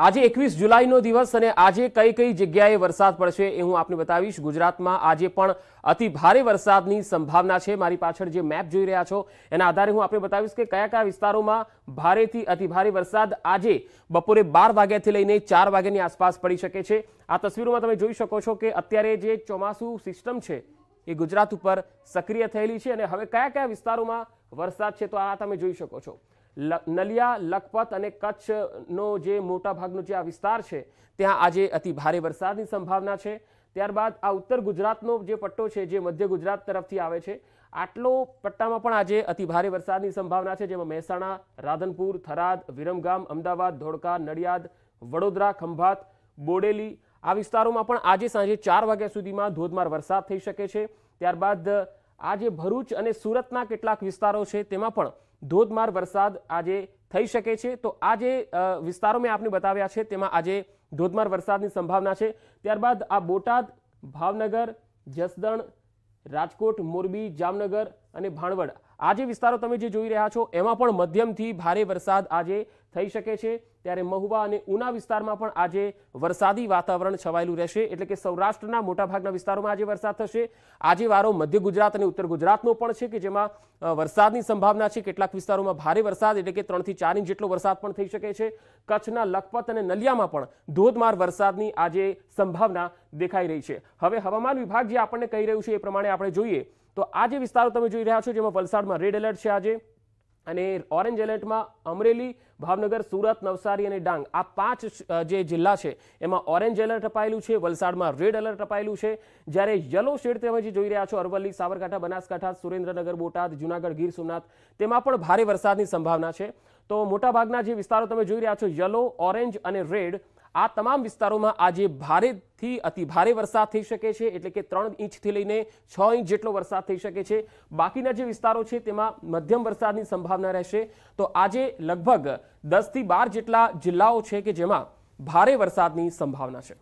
આજે એકવીસ જુલાઈનો દિવસ અને આજે કઈ કઈ જગ્યાએ વરસાદ પડશે એ હું આપને બતાવીશ ગુજરાતમાં આજે પણ અતિ ભારે વરસાદની સંભાવના છે મારી પાછળ જે મેપ જોઈ રહ્યા છો એના આધારે હું આપને બતાવીશ કે કયા કયા વિસ્તારોમાં ભારેથી અતિ ભારે વરસાદ આજે બપોરે બાર વાગ્યાથી લઈને ચાર વાગ્યાની આસપાસ પડી શકે છે આ તસવીરોમાં તમે જોઈ શકો છો કે અત્યારે જે ચોમાસું સિસ્ટમ છે એ ગુજરાત ઉપર સક્રિય થયેલી છે અને હવે કયા કયા વિસ્તારોમાં વરસાદ છે તો આ તમે જોઈ શકો છો નલિયા લખપત અને કચ્છનો જે મોટાભાગનો જે આ વિસ્તાર છે ત્યાં આજે અતિ ભારે વરસાદની સંભાવના છે ત્યારબાદ આ ઉત્તર ગુજરાતનો જે પટ્ટો છે જે મધ્ય ગુજરાત તરફથી આવે છે આટલો પટ્ટામાં પણ આજે અતિ ભારે વરસાદની સંભાવના છે જેમાં મહેસાણા રાધનપુર થરાદ વિરમગામ અમદાવાદ ધોળકા નડિયાદ વડોદરા ખંભાત બોડેલી આ વિસ્તારોમાં પણ આજે સાંજે ચાર વાગ્યા સુધીમાં ધોધમાર વરસાદ થઈ શકે છે ત્યારબાદ આજે ભરૂચ અને સુરતના કેટલાક વિસ્તારો છે તેમાં પણ ધોધમાર વરસાદ આજે થઈ શકે છે તો આ જે વિસ્તારો મેં આપને બતાવ્યા છે તેમાં આજે ધોધમાર વરસાદની સંભાવના છે ત્યારબાદ આ બોટાદ ભાવનગર જસદણ રાજકોટ મોરબી જામનગર અને ભાણવડ આ જે વિસ્તારો તમે જે જોઈ રહ્યા છો એમાં પણ મધ્યમથી ભારે વરસાદ આજે થઈ શકે છે ત્યારે મહુવા અને ઉના વિસ્તારમાં પણ આજે વરસાદી વાતાવરણ છવાયેલું રહેશે એટલે કે સૌરાષ્ટ્રના મોટાભાગના વિસ્તારોમાં આજે વરસાદ થશે આજે વારો મધ્ય ગુજરાત અને ઉત્તર ગુજરાતનો પણ છે કે જેમાં વરસાદની સંભાવના છે કેટલાક વિસ્તારોમાં ભારે વરસાદ એટલે કે ત્રણથી ચાર ઇંચ જેટલો વરસાદ પણ થઈ શકે છે કચ્છના લખપત અને નલિયામાં પણ ધોધમાર વરસાદની આજે સંભાવના દેખાઈ રહી છે હવે હવામાન વિભાગ જે આપણને કહી રહ્યું છે એ પ્રમાણે આપણે જોઈએ તો આજે વિસ્તારો તમે જોઈ રહ્યા છો જેમાં વલસાડમાં રેડ એલર્ટ છે આજે અને ઓરેન્જ એલર્ટમાં અમરેલી ભાવનગર સુરત નવસારી અને ડાંગ આ પાંચ જે જિલ્લા છે એમાં ઓરેન્જ એલર્ટ અપાયેલું છે વલસાડમાં રેડ એલર્ટ અપાયેલું છે જ્યારે યલો શેડ તમે જે જોઈ રહ્યા છો અરવલ્લી સાબરકાંઠા બનાસકાંઠા સુરેન્દ્રનગર બોટાદ જુનાગઢ ગીર સોમનાથ તેમાં પણ ભારે વરસાદની સંભાવના છે તો મોટાભાગના જે વિસ્તારો તમે જોઈ રહ્યા છો યલો ઓરેન્જ અને રેડ આ તમામ વિસ્તારોમાં આજે ભારેથી અતિ ભારે વરસાદ થઈ શકે છે એટલે કે ત્રણ ઇંચથી લઈને છ ઇંચ જેટલો વરસાદ થઈ શકે છે બાકીના જે વિસ્તારો છે તેમાં મધ્યમ વરસાદની સંભાવના રહેશે તો આજે લગભગ દસથી બાર જેટલા જિલ્લાઓ છે કે જેમાં ભારે વરસાદની સંભાવના છે